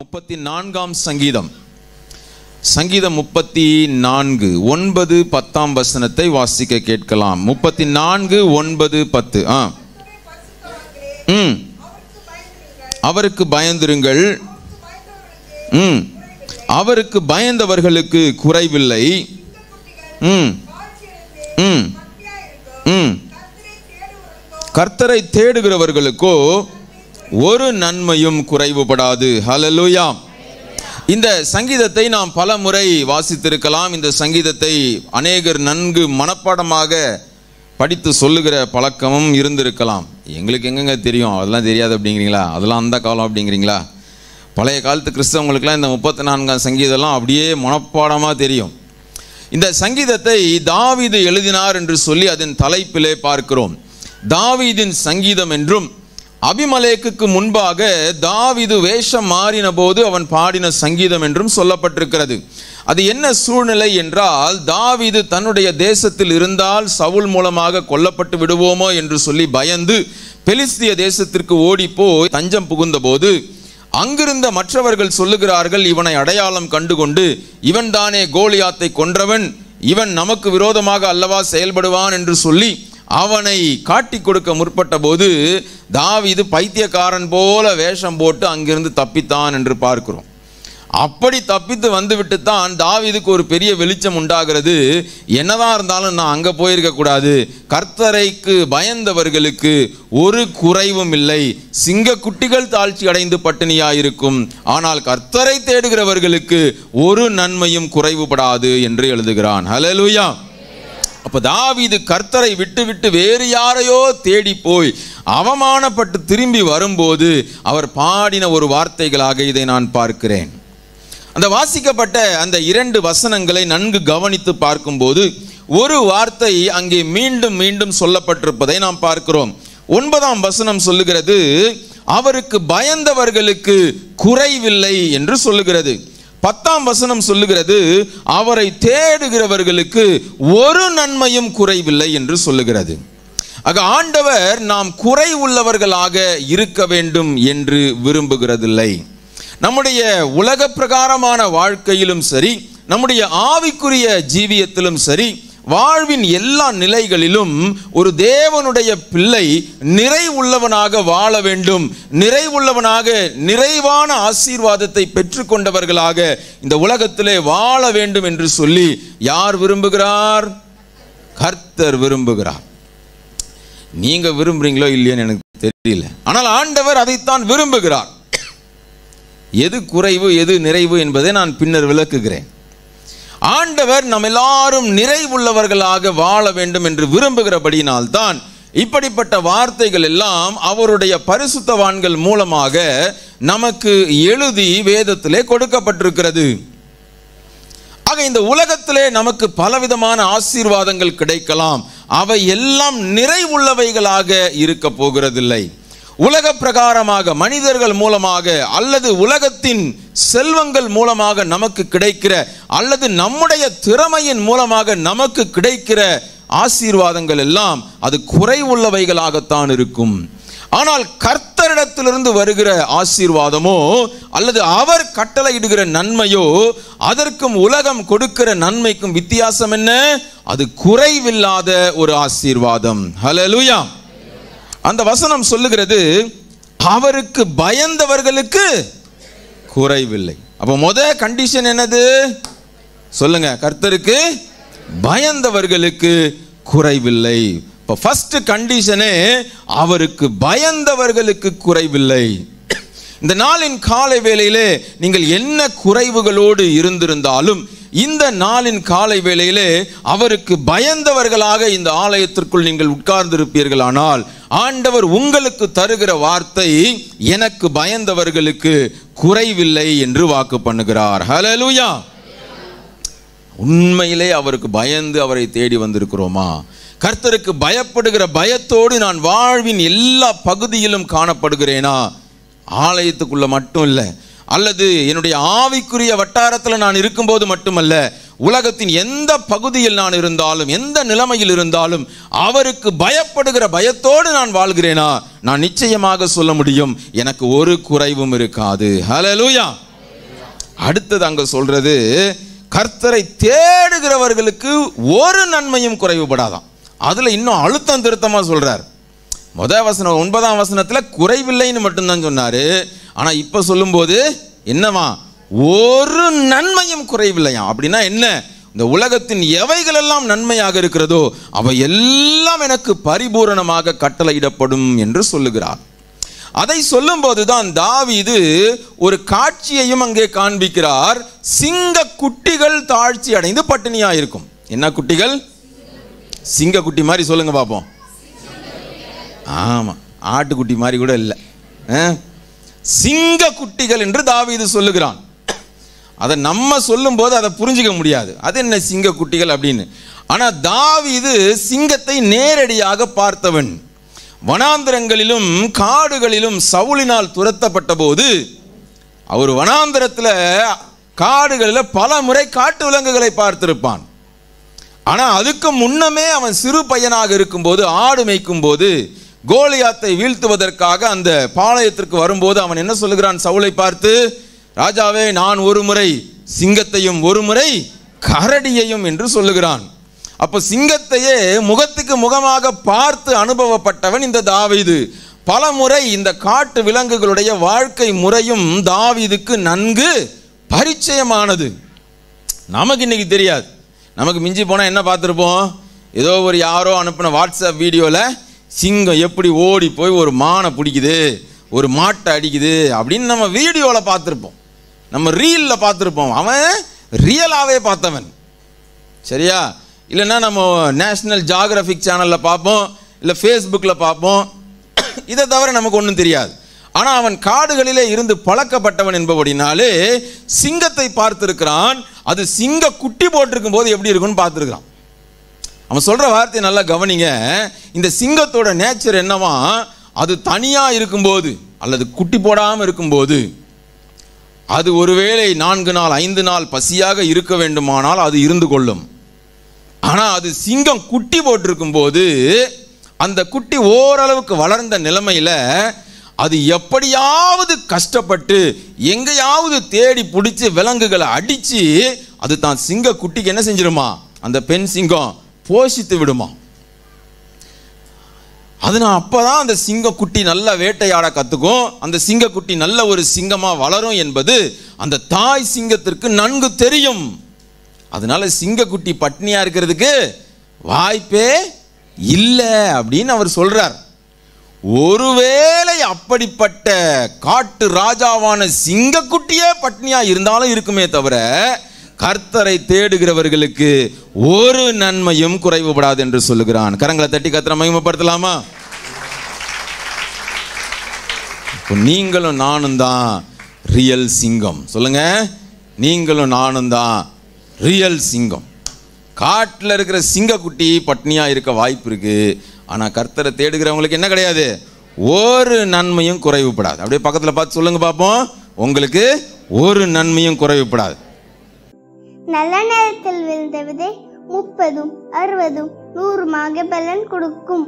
முப்பத்தி நான்காம் சங்கீதம் சங்கீதம் முப்பத்தி நான்கு ஒன்பது பத்தாம் வசனத்தை வாசிக்க கேட்கலாம் முப்பத்தி நான்கு ஒன்பது பத்து ஆ ம் அவருக்கு பயந்துருங்கள் ம் அவருக்கு பயந்தவர்களுக்கு குறைவில்லை ம் ம் கர்த்தரை தேடுகிறவர்களுக்கோ ஒரு நன்மையும் குறைவுபடாது ஹலலூயா இந்த சங்கீதத்தை நாம் பல முறை வாசித்திருக்கலாம் இந்த சங்கீதத்தை அநேகர் நன்கு மனப்பாடமாக படித்து சொல்லுகிற பழக்கமும் இருந்திருக்கலாம் எங்களுக்கு எங்கெங்க தெரியும் அதெல்லாம் தெரியாது அப்படிங்கிறீங்களா அதெல்லாம் அந்த காலம் அப்படிங்கிறீங்களா பழைய காலத்து கிறிஸ்தவங்களுக்கெல்லாம் இந்த முப்பத்தி நான்காம் சங்கீதம்லாம் அப்படியே மனப்பாடமாக தெரியும் இந்த சங்கீதத்தை தாவிது எழுதினார் என்று சொல்லி அதன் தலைப்பிலே பார்க்கிறோம் தாவீதின் சங்கீதம் என்றும் அபிமலேக்கு முன்பாக தாவிது வேஷம் மாறின போது அவன் பாடின சங்கீதம் என்றும் சொல்லப்பட்டிருக்கிறது அது என்ன சூழ்நிலை என்றால் தாவிது தன்னுடைய தேசத்தில் இருந்தால் சவுல் மூலமாக கொல்லப்பட்டு விடுவோமோ என்று சொல்லி பயந்து பெலிஸ்திய தேசத்திற்கு ஓடிப்போய் தஞ்சம் புகுந்தபோது அங்கிருந்த மற்றவர்கள் சொல்லுகிறார்கள் இவனை அடையாளம் கண்டுகொண்டு இவன்தானே கோலியாத்தை கொன்றவன் இவன் நமக்கு விரோதமாக அல்லவா செயல்படுவான் என்று சொல்லி அவனை காட்டி கொடுக்க முற்பட்ட போது தாவிது பைத்தியக்காரன் போல வேஷம் போட்டு அங்கிருந்து தப்பித்தான் என்று பார்க்கிறோம் அப்படி தப்பித்து வந்துவிட்டு தான் தாவிதுக்கு ஒரு பெரிய வெளிச்சம் உண்டாகிறது என்னதான் இருந்தாலும் நான் அங்கே போயிருக்க கூடாது கர்த்தரைக்கு பயந்தவர்களுக்கு ஒரு குறைவும் இல்லை சிங்க குட்டிகள் தாழ்ச்சி அடைந்து பட்டினியாயிருக்கும் ஆனால் கர்த்தரை தேடுகிறவர்களுக்கு ஒரு நன்மையும் குறைவுபடாது என்று எழுதுகிறான் ஹலோ அப்போ தாவிது கர்த்தரை விட்டுவிட்டு வேறு யாரையோ தேடி போய் அவமானப்பட்டு திரும்பி வரும்போது அவர் பாடின ஒரு வார்த்தைகளாக இதை நான் பார்க்கிறேன் அந்த வாசிக்கப்பட்ட அந்த இரண்டு வசனங்களை நன்கு கவனித்து பார்க்கும்போது ஒரு வார்த்தை அங்கே மீண்டும் மீண்டும் சொல்லப்பட்டிருப்பதை நாம் பார்க்கிறோம் ஒன்பதாம் வசனம் சொல்லுகிறது அவருக்கு பயந்தவர்களுக்கு குறைவில்லை என்று சொல்லுகிறது பத்தாம் வசனம் சொல்லுகிறது அவரை தேடுகிறவர்களுக்கு ஒரு நன்மையும் குறைவில்லை என்று சொல்லுகிறது ஆக ஆண்டவர் நாம் குறை உள்ளவர்களாக இருக்க வேண்டும் என்று விரும்புகிறதில்லை நம்முடைய உலக பிரகாரமான வாழ்க்கையிலும் சரி நம்முடைய ஆவிக்குரிய ஜீவியத்திலும் சரி வாழ்வின் எல்லா நிலைகளிலும் ஒரு தேவனுடைய பிள்ளை நிறைவுள்ளவனாக வாழ வேண்டும் நிறைவுள்ளவனாக நிறைவான ஆசீர்வாதத்தை பெற்றுக்கொண்டவர்களாக இந்த உலகத்திலே வாழ வேண்டும் என்று சொல்லி யார் விரும்புகிறார் கர்த்தர் விரும்புகிறார் நீங்க விரும்புறீங்களோ இல்லையோன்னு எனக்கு தெரியல ஆனால் ஆண்டவர் அதைத்தான் விரும்புகிறார் எது குறைவு எது நிறைவு என்பதை நான் பின்னர் விளக்குகிறேன் ஆண்டவர் நம் எல்லாரும் நிறைவுள்ளவர்களாக வாழ வேண்டும் என்று விரும்புகிறபடியினால்தான் இப்படிப்பட்ட வார்த்தைகள் எல்லாம் அவருடைய பரிசுத்தவான்கள் மூலமாக நமக்கு எழுதி வேதத்திலே கொடுக்கப்பட்டிருக்கிறது ஆக இந்த உலகத்திலே நமக்கு பலவிதமான ஆசீர்வாதங்கள் கிடைக்கலாம் அவை எல்லாம் நிறைவுள்ளவைகளாக இருக்க போகிறதில்லை உலக பிரகாரமாக மனிதர்கள் மூலமாக அல்லது உலகத்தின் செல்வங்கள் மூலமாக நமக்கு கிடைக்கிற அல்லது நம்முடைய திறமையின் மூலமாக நமக்கு கிடைக்கிற ஆசீர்வாதங்கள் எல்லாம் அது குறைவுள்ளவைகளாகத்தான் இருக்கும் ஆனால் கர்த்தரிடத்திலிருந்து வருகிற ஆசீர்வாதமோ அல்லது அவர் கட்டளையிடுகிற நன்மையோ அதற்கும் உலகம் கொடுக்கிற நன்மைக்கும் வித்தியாசம் என்ன அது குறைவில்லாத ஒரு ஆசீர்வாதம் ஹலோ அந்த வசனம் சொல்லுகிறது அவருக்கு பயந்தவர்களுக்கு குறைவில்லை அப்போ முத கண்டிஷன் என்னது சொல்லுங்க கர்த்தருக்கு பயந்தவர்களுக்கு குறைவில்லை இப்போ ஃபஸ்ட்டு கண்டிஷனே அவருக்கு பயந்தவர்களுக்கு குறைவில்லை இந்த நாளின் காலை வேளையிலே நீங்கள் என்ன குறைவுகளோடு இருந்திருந்தாலும் இந்த நாளின் காலை வேளையிலே அவருக்கு பயந்தவர்களாக இந்த ஆலயத்திற்குள் நீங்கள் உட்கார்ந்திருப்பீர்களானால் ஆனால் ஆண்டவர் உங்களுக்கு தருகிற வார்த்தை எனக்கு பயந்தவர்களுக்கு குறைவில்லை என்று வாக்கு பண்ணுகிறார் ஹலலூயா உண்மையிலே அவருக்கு பயந்து அவரை தேடி வந்திருக்கிறோமா கர்த்தருக்கு பயப்படுகிற பயத்தோடு நான் வாழ்வின் எல்லா பகுதியிலும் காணப்படுகிறேனா ஆலயத்துக்குள்ள மட்டும் இல்லை அல்லது என்னுடைய ஆவிக்குரிய வட்டாரத்தில் நான் இருக்கும்போது மட்டுமல்ல உலகத்தின் எந்த பகுதியில் நான் இருந்தாலும் எந்த நிலைமையில் இருந்தாலும் அவருக்கு பயப்படுகிற பயத்தோடு நான் வாழ்கிறேனா நான் நிச்சயமாக சொல்ல முடியும் எனக்கு ஒரு குறைவும் இருக்காது ஹலலூயா அடுத்தது அங்கே சொல்றது கர்த்தரை தேடுகிறவர்களுக்கு ஒரு நன்மையும் குறைவுபடாதான் அதில் இன்னும் அழுத்தம் திருத்தமாக சொல்கிறார் முதல் வசனம் ஒன்பதாம் வசனத்தில் குறைவில்லைன்னு மட்டும்தான் சொன்னார் ஆனால் இப்போ சொல்லும்போது என்னவா ஒரு நன்மையும் குறைவில்லையா அப்படின்னா என்ன இந்த உலகத்தின் எவைகள் எல்லாம் நன்மையாக இருக்கிறதோ அவை எல்லாம் எனக்கு பரிபூரணமாக கட்டளையிடப்படும் என்று சொல்லுகிறார் அதை சொல்லும்போது தான் தாவிது ஒரு காட்சியையும் அங்கே காண்பிக்கிறார் சிங்க குட்டிகள் தாழ்ச்சி அடைந்து பட்டினியா இருக்கும் என்ன குட்டிகள் சிங்க குட்டி மாதிரி சொல்லுங்க பார்ப்போம் ஆமாம் ஆட்டுக்குட்டி மாதிரி கூட இல்லை சிங்க குட்டிகள் என்று தாவீது சொல்லுகிறான் அதை நம்ம சொல்லும்போது அதை புரிஞ்சிக்க முடியாது அது என்ன சிங்க குட்டிகள் அப்படின்னு ஆனால் தாவீது சிங்கத்தை நேரடியாக பார்த்தவன் வனாந்திரங்களிலும் காடுகளிலும் சவுளினால் துரத்தப்பட்ட போது அவர் வனாந்திரத்தில் காடுகளில் பல முறை காட்டு விலங்குகளை பார்த்திருப்பான் ஆனால் அதுக்கு முன்னமே அவன் சிறு பையனாக இருக்கும்போது ஆடு மேய்க்கும் போது கோலியாத்தை வீழ்த்துவதற்காக அந்த பாளையத்திற்கு வரும்போது அவன் என்ன சொல்லுகிறான் சவுளை பார்த்து ராஜாவே நான் ஒரு முறை சிங்கத்தையும் ஒரு முறை கரடியையும் என்று சொல்லுகிறான் அப்போ சிங்கத்தையே முகத்துக்கு முகமாக பார்த்து அனுபவப்பட்டவன் இந்த தாவிது பல முறை இந்த காட்டு விலங்குகளுடைய வாழ்க்கை முறையும் தாவிதுக்கு நன்கு பரிச்சயமானது நமக்கு இன்றைக்கி தெரியாது நமக்கு மிஞ்சி போனால் என்ன பார்த்துருப்போம் ஏதோ ஒரு யாரோ அனுப்பின வாட்ஸ்அப் வீடியோவில் சிங்கம் எப்படி ஓடி போய் ஒரு மானை பிடிக்குது ஒரு மாட்டை அடிக்குது அப்படின்னு நம்ம வீடியோவில் பார்த்துருப்போம் நம்ம ரீலில் பார்த்துருப்போம் அவன் ரியலாகவே பார்த்தவன் சரியா இல்லைன்னா நம்ம நேஷ்னல் ஜாகிரபிக் சேனலில் பார்ப்போம் இல்லை ஃபேஸ்புக்கில் பார்ப்போம் இதை தவிர நமக்கு ஒன்றும் தெரியாது ஆனால் அவன் காடுகளிலே இருந்து பழக்கப்பட்டவன் என்பபடினாலே சிங்கத்தை பார்த்துருக்கிறான் அது சிங்க குட்டி போட்டிருக்கும் போது எப்படி இருக்குன்னு பார்த்துருக்கிறான் அவன் சொல்கிற வார்த்தையை நல்லா கவனிங்க இந்த சிங்கத்தோட நேச்சர் என்னவா அது தனியாக இருக்கும்போது அல்லது குட்டி போடாமல் இருக்கும்போது அது ஒருவேளை நான்கு நாள் ஐந்து நாள் பசியாக இருக்க வேண்டுமானால் அது இருந்து கொள்ளும் ஆனால் அது சிங்கம் குட்டி போட்டிருக்கும் போது அந்த குட்டி ஓரளவுக்கு வளர்ந்த நிலைமையில் அது எப்படியாவது கஷ்டப்பட்டு எங்கேயாவது தேடி பிடிச்சி விலங்குகளை அடித்து அது தான் சிங்க குட்டிக்கு என்ன செஞ்சிருமா அந்த பெண் சிங்கம் போஷித்து விடுமா அதனால் அப்போ தான் அந்த சிங்கக்குட்டி நல்லா வேட்டையாட கற்றுக்கும் அந்த சிங்கக்குட்டி நல்ல ஒரு சிங்கமாக வளரும் என்பது அந்த தாய் சிங்கத்திற்கு நன்கு தெரியும் அதனால சிங்கக்குட்டி பட்னியாக இருக்கிறதுக்கு வாய்ப்பே இல்லை அப்படின்னு அவர் சொல்கிறார் ஒருவேளை அப்படிப்பட்ட காட்டு ராஜாவான சிங்கக்குட்டியே பட்னியாக இருந்தாலும் இருக்குமே தவிர கர்த்தரை தேடுகிறவர்களுக்கு ஒரு நன்மையும் குறைவுபடாது என்று சொல்லுகிறான் கரங்களை தட்டி கத்திர மகிமப்படுத்தலாமா நீங்களும் நானும் தான் ரியல் சிங்கம் சொல்லுங்க நீங்களும் நானும் தான் ரியல் சிங்கம் காட்டில் இருக்கிற சிங்கக்குட்டி பட்னியாக இருக்க வாய்ப்பு இருக்குது ஆனால் கர்த்தரை தேடுகிறவங்களுக்கு என்ன கிடையாது ஒரு நன்மையும் குறைவுபடாது அப்படியே பக்கத்தில் பார்த்து சொல்லுங்கள் பார்ப்போம் உங்களுக்கு ஒரு நன்மையும் குறைவுபடாது நல்ல நேரத்தில் விழுந்த விதை முப்பதும் அறுபதும் நூறுமாக பலன் கொடுக்கும்